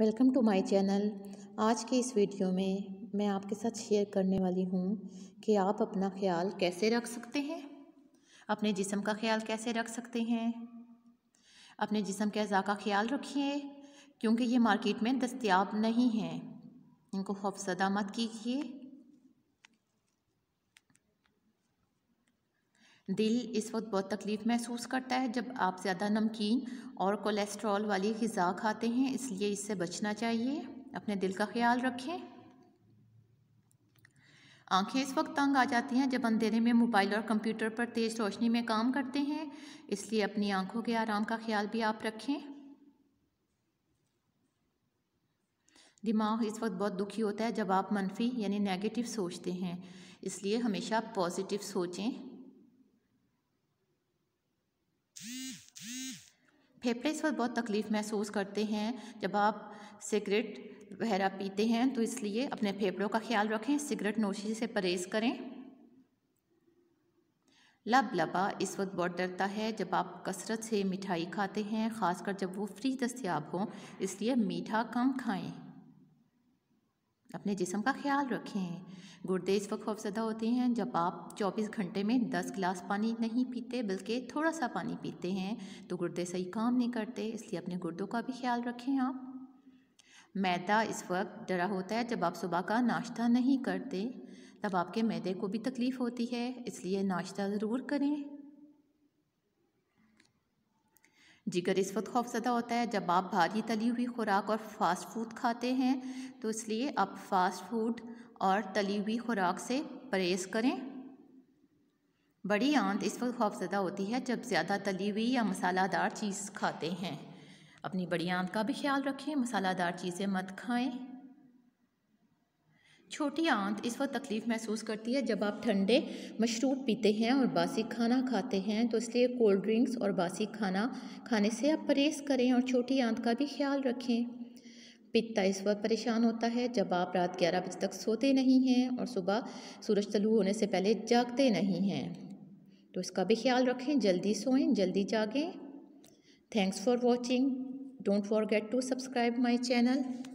welcome to my channel आज की इस वीडियो में मैं आपके साथ शेयर करने वाली हूँ कि आप अपना ख्याल कैसे रख सकते हैं अपने जिसम का ख्याल कैसे रख सकते हैं अपने जिसम के अज़ा का ख्याल रखिए क्योंकि ये मार्केट में दस्तियाब नहीं हैं इनको खौफजदा मत कीजिए दिल इस वक्त बहुत तकलीफ़ महसूस करता है जब आप ज़्यादा नमकीन और कोलेस्ट्रॉल वाली गज़ा खाते हैं इसलिए इससे बचना चाहिए अपने दिल का ख्याल रखें आंखें इस वक्त तंग आ जाती हैं जब अंधेरे में मोबाइल और कंप्यूटर पर तेज़ रोशनी में काम करते हैं इसलिए अपनी आंखों के आराम का ख्याल भी आप रखें दिमाग इस वक्त बहुत दुखी होता है जब आप मनफी यानी नेगेटिव सोचते हैं इसलिए हमेशा पॉजिटिव सोचें फेफड़े इस वक्त बहुत तकलीफ़ महसूस करते हैं जब आप सिगरेट वगैरह पीते हैं तो इसलिए अपने फेफड़ों का ख्याल रखें सिगरेट नोशी से परहेज़ करें लब लबा इस वक्त बहुत डरता है जब आप कसरत से मिठाई खाते हैं ख़ासकर जब वो फ्री दस्तियाब हों इसलिए मीठा कम खाएं अपने जिसम का ख्याल रखें गुर्दे इस वक्त खौफजदा होते हैं जब आप 24 घंटे में 10 गिलास पानी नहीं पीते बल्कि थोड़ा सा पानी पीते हैं तो गुर्दे सही काम नहीं करते इसलिए अपने गुर्दों का भी ख्याल रखें आप मैदा इस वक्त डरा होता है जब आप सुबह का नाश्ता नहीं करते तब आपके मैदे को भी तकलीफ़ होती है इसलिए नाश्ता ज़रूर करें जिगर इस वक्त खौफजदा होता है जब आप भारी तली हुई खुराक और फास्ट फूड खाते हैं तो इसलिए आप फास्ट फूड और तली हुई खुराक से परहेज़ करें बड़ी आंत इस वक्त खौफजदा होती है जब ज़्यादा तली हुई या मसालादार चीज़ खाते हैं अपनी बड़ी आंत का भी ख्याल रखें मसालादार चीज़ें मत खाएं छोटी आंत इस वक्त तकलीफ़ महसूस करती है जब आप ठंडे मशरूब पीते हैं और बासी खाना खाते हैं तो इसलिए कोल्ड ड्रिंक्स और बासी खाना खाने से आप परहेज़ करें और छोटी आंत का भी ख्याल रखें पिता इस वक्त परेशान होता है जब आप रात ग्यारह बजे तक सोते नहीं हैं और सुबह सूरज तलू होने से पहले जागते नहीं हैं तो इसका भी ख्याल रखें जल्दी सोएं जल्दी जागें thanks for watching don't forget to subscribe my channel